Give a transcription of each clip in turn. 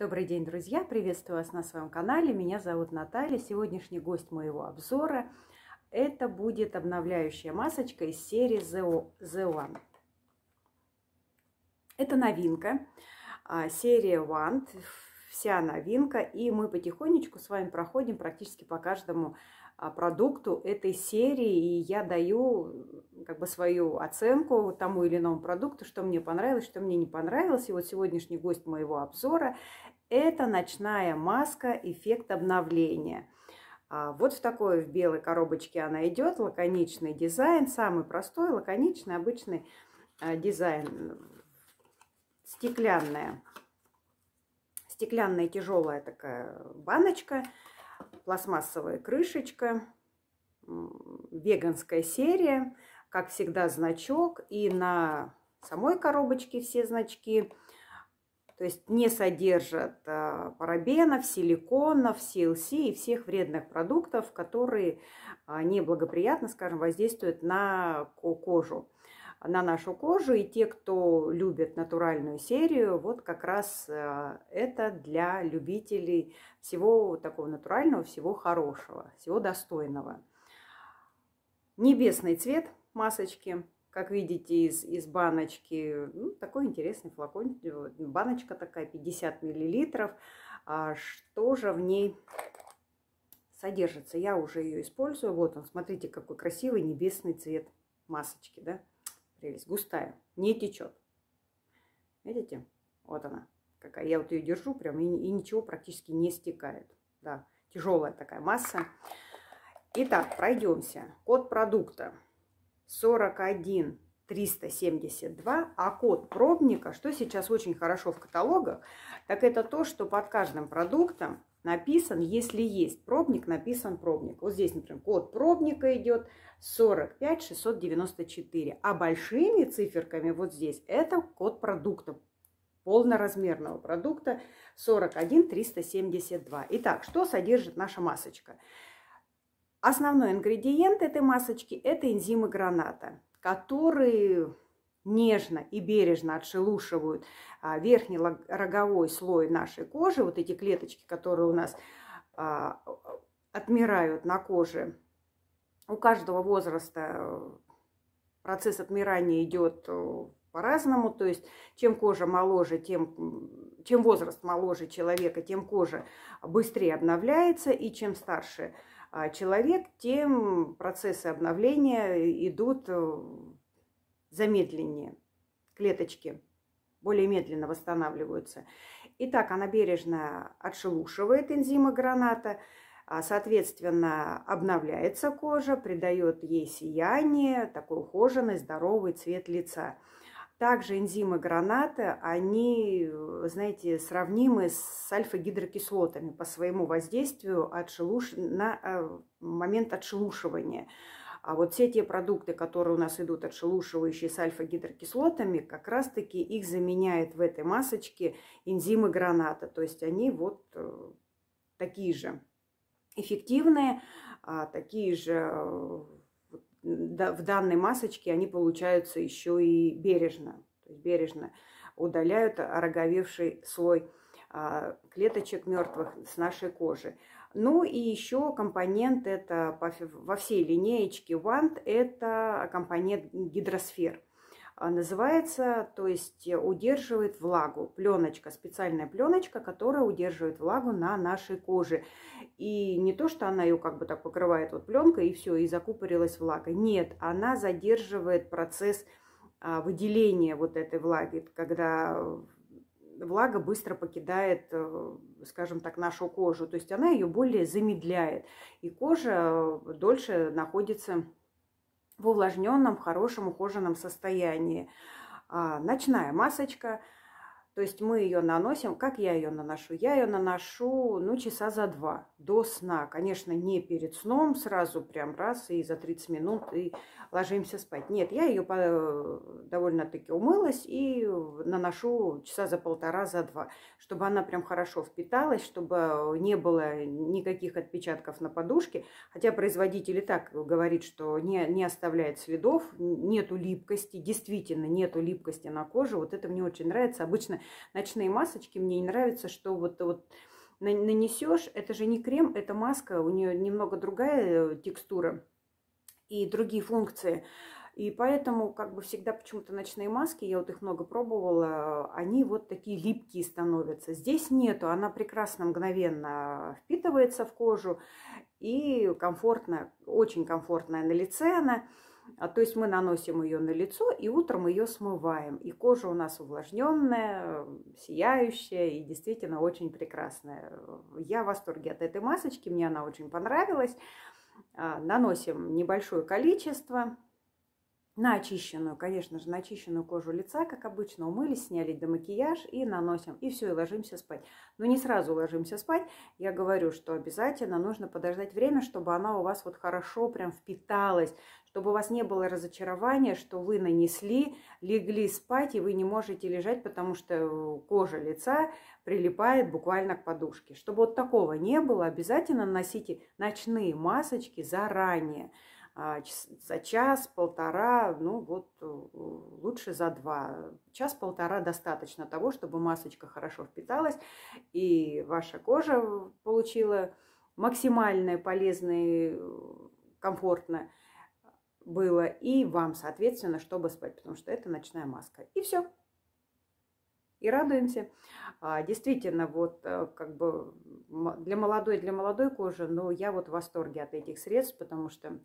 Добрый день, друзья! Приветствую вас на своем канале. Меня зовут Наталья. Сегодняшний гость моего обзора – это будет обновляющая масочка из серии The One. Это новинка, а, серия One, вся новинка. И мы потихонечку с вами проходим практически по каждому а, продукту этой серии, и я даю как бы свою оценку тому или иному продукту, что мне понравилось, что мне не понравилось. И вот сегодняшний гость моего обзора – это ночная маска «Эффект обновления». А вот в такой в белой коробочке она идет. Лаконичный дизайн, самый простой, лаконичный, обычный а, дизайн. Стеклянная. Стеклянная тяжелая такая баночка, пластмассовая крышечка, веганская серия, как всегда значок. И на самой коробочке все значки то есть не содержат а, парабенов, силиконов, CLC и всех вредных продуктов, которые а, неблагоприятно, скажем, воздействуют на кожу на нашу кожу. И те, кто любит натуральную серию, вот как раз а, это для любителей всего такого натурального, всего хорошего, всего достойного. Небесный цвет масочки – как видите, из, из баночки, ну, такой интересный флакон, баночка такая, 50 миллилитров. А что же в ней содержится? Я уже ее использую. Вот он, смотрите, какой красивый небесный цвет масочки, да? Прелесть, густая, не течет. Видите? Вот она какая. Я вот ее держу прям, и, и ничего практически не стекает. Да, тяжелая такая масса. Итак, пройдемся. Код продукта. 41 372, а код пробника, что сейчас очень хорошо в каталогах, так это то, что под каждым продуктом написан, если есть пробник, написан пробник. Вот здесь, например, код пробника идет 45 694, а большими циферками вот здесь это код продукта, полноразмерного продукта 41 372. Итак, что содержит наша масочка? Основной ингредиент этой масочки – это энзимы граната, которые нежно и бережно отшелушивают а, верхний роговой слой нашей кожи, вот эти клеточки, которые у нас а, отмирают на коже. У каждого возраста э, процесс отмирания идет э, по-разному, то есть чем кожа моложе, тем, чем возраст моложе человека, тем кожа быстрее обновляется, и чем старше – а, человек, тем процессы обновления идут э, замедленнее. Клеточки более медленно восстанавливаются. Итак, она бережно отшелушивает энзимы граната, а, соответственно, обновляется кожа, придает ей сияние, такой ухоженный, здоровый цвет лица – также энзимы граната, они, э, знаете, сравнимы с альфа-гидрокислотами по своему воздействию отшелуш... на э, момент отшелушивания. А вот все те продукты, которые у нас идут отшелушивающие с альфа-гидрокислотами, как раз-таки их заменяет в этой масочке энзимы граната. То есть они вот э, такие же эффективные, а такие же в данной масочке они получаются еще и бережно. бережно удаляют ороговевший слой а, клеточек мертвых с нашей кожи. Ну и еще компонент это во всей линеечке Вант это компонент гидросфер. А, называется, то есть э, удерживает влагу. Пленочка, специальная пленочка, которая удерживает влагу на нашей коже. И не то, что она ее как бы так покрывает вот пленкой и все, и закупорилась влага. Нет, она задерживает процесс а, выделения вот этой влаги, когда влага быстро покидает, э, скажем так, нашу кожу. То есть она ее более замедляет. И кожа э, дольше находится в увлажненном, хорошем, ухоженном состоянии. А, ночная масочка – то есть мы ее наносим, как я ее наношу? Я ее наношу, ну, часа за два до сна. Конечно, не перед сном сразу прям раз и за 30 минут и ложимся спать. Нет, я ее э, довольно-таки умылась и наношу часа за полтора, за два, чтобы она прям хорошо впиталась, чтобы не было никаких отпечатков на подушке. Хотя производитель и так говорит, что не, не оставляет следов, нету липкости, действительно нету липкости на коже. Вот это мне очень нравится. Обычно ночные масочки. Мне не нравится, что вот, вот нанесешь, это же не крем, это маска, у нее немного другая э, текстура и другие функции. И поэтому, как бы всегда, почему-то ночные маски, я вот их много пробовала, они вот такие липкие становятся. Здесь нету, она прекрасно, мгновенно впитывается в кожу и комфортно, очень комфортная на лице она. А, то есть мы наносим ее на лицо и утром ее смываем. И кожа у нас увлажненная, сияющая и действительно очень прекрасная. Я в восторге от этой масочки, мне она очень понравилась. А, наносим небольшое количество на очищенную, конечно же, очищенную кожу лица, как обычно, умылись, сняли домакияж и наносим, и все, и ложимся спать. Но не сразу ложимся спать. Я говорю, что обязательно нужно подождать время, чтобы она у вас вот хорошо прям впиталась, чтобы у вас не было разочарования, что вы нанесли, легли спать, и вы не можете лежать, потому что э, кожа лица прилипает буквально к подушке. Чтобы вот такого не было, обязательно наносите ночные масочки заранее. А, за час, полтора, ну вот э, лучше за два. Час-полтора достаточно того, чтобы масочка хорошо впиталась, и ваша кожа получила максимально полезное, э, комфортно было, и вам, соответственно, чтобы спать, потому что это ночная маска. И все. И радуемся. А, действительно, вот э, как бы для молодой, для молодой кожи, но я вот в восторге от этих средств, потому что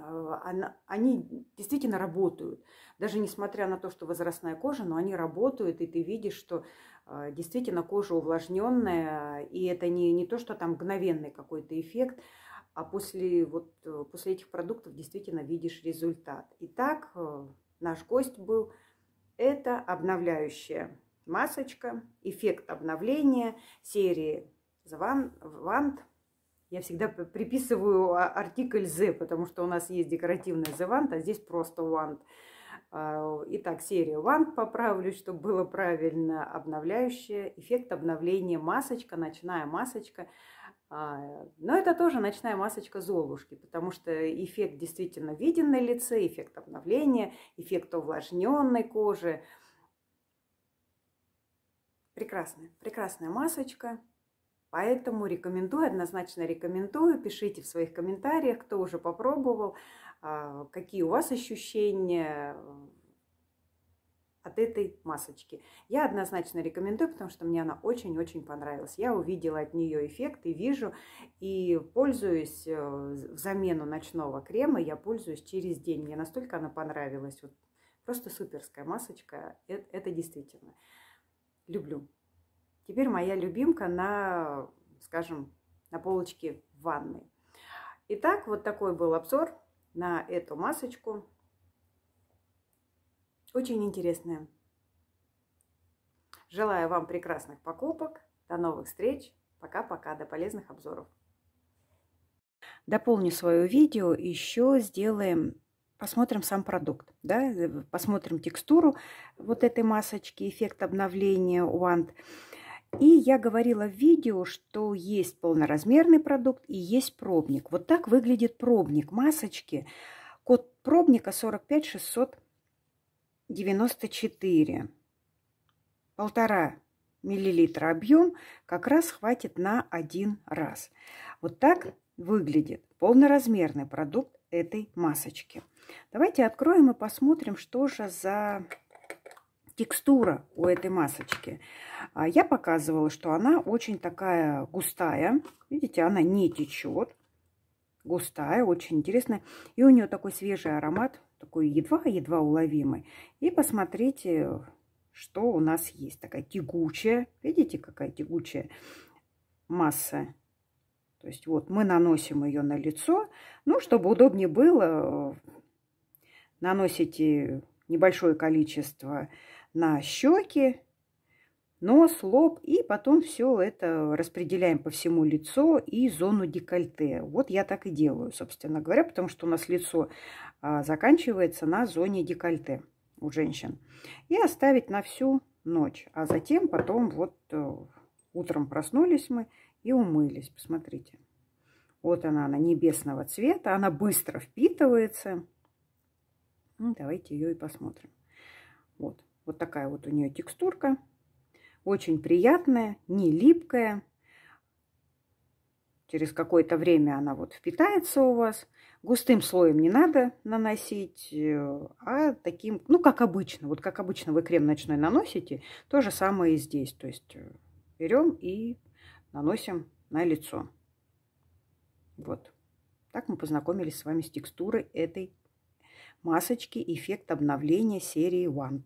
а, они действительно работают. Даже несмотря на то, что возрастная кожа, но они работают, и ты видишь, что а, действительно кожа увлажненная, и это не, не то, что там мгновенный какой-то эффект, а после, вот, э, после этих продуктов действительно видишь результат. Итак, э, наш гость был это обновляющая масочка, эффект обновления серии Вант я всегда приписываю а, артикль З, потому что у нас есть декоративная «the want», а здесь просто вант. А, итак, серия вант поправлю, чтобы было правильно. Обновляющая, эффект обновления, масочка, ночная масочка. А, но это тоже ночная масочка Золушки, потому что эффект действительно виден на лице, эффект обновления, эффект увлажненной кожи. Прекрасная, прекрасная масочка. Поэтому рекомендую, однозначно рекомендую. Пишите в своих комментариях, кто уже попробовал, а, какие у вас ощущения от этой масочки. Я однозначно рекомендую, потому что мне она очень-очень понравилась. Я увидела от нее эффект и вижу, и пользуюсь э, в замену ночного крема, я пользуюсь через день. Мне настолько она понравилась. Вот просто суперская масочка. Это, это действительно. Люблю. Теперь моя любимка на, скажем, на полочке в ванной. Итак, вот такой был обзор на эту масочку. Очень интересная. Желаю вам прекрасных покупок. До новых встреч. Пока-пока. До полезных обзоров. Дополню свое видео. Еще сделаем, посмотрим сам продукт. Да? Э, посмотрим текстуру вот этой масочки, эффект обновления вант. И я говорила в видео, что есть полноразмерный продукт и есть пробник. Вот так выглядит пробник масочки. Код пробника 45694. Полтора миллилитра объем как раз хватит на один раз. Вот так выглядит полноразмерный продукт этой масочки. Давайте откроем и посмотрим, что же за текстура у этой масочки. А я показывала, что она очень такая густая. Видите, она не течет. Густая, очень интересная. И у нее такой свежий аромат, такой едва-едва уловимый. И посмотрите, что у нас есть. Такая тягучая. Видите, какая тягучая масса. То есть вот мы наносим ее на лицо. Ну, чтобы удобнее было, наносите небольшое количество на щеки, нос, лоб, и потом все это распределяем по всему лицу и зону декольте. Вот я так и делаю, собственно говоря, потому что у нас лицо а, заканчивается на зоне декольте у женщин. И оставить на всю ночь. А затем потом вот э, утром проснулись мы и умылись. Посмотрите. Вот она, она небесного цвета. Она быстро впитывается. Ну, давайте ее и посмотрим. Вот. Вот такая вот у нее текстурка. Очень приятная, не липкая. Через какое-то время она вот впитается у вас. Густым слоем не надо наносить, э, а таким, ну, как обычно. Вот как обычно вы крем ночной наносите, то же самое и здесь. То есть э, берем и наносим на лицо. Вот. Так мы познакомились с вами с текстурой этой масочки эффект обновления серии Wand.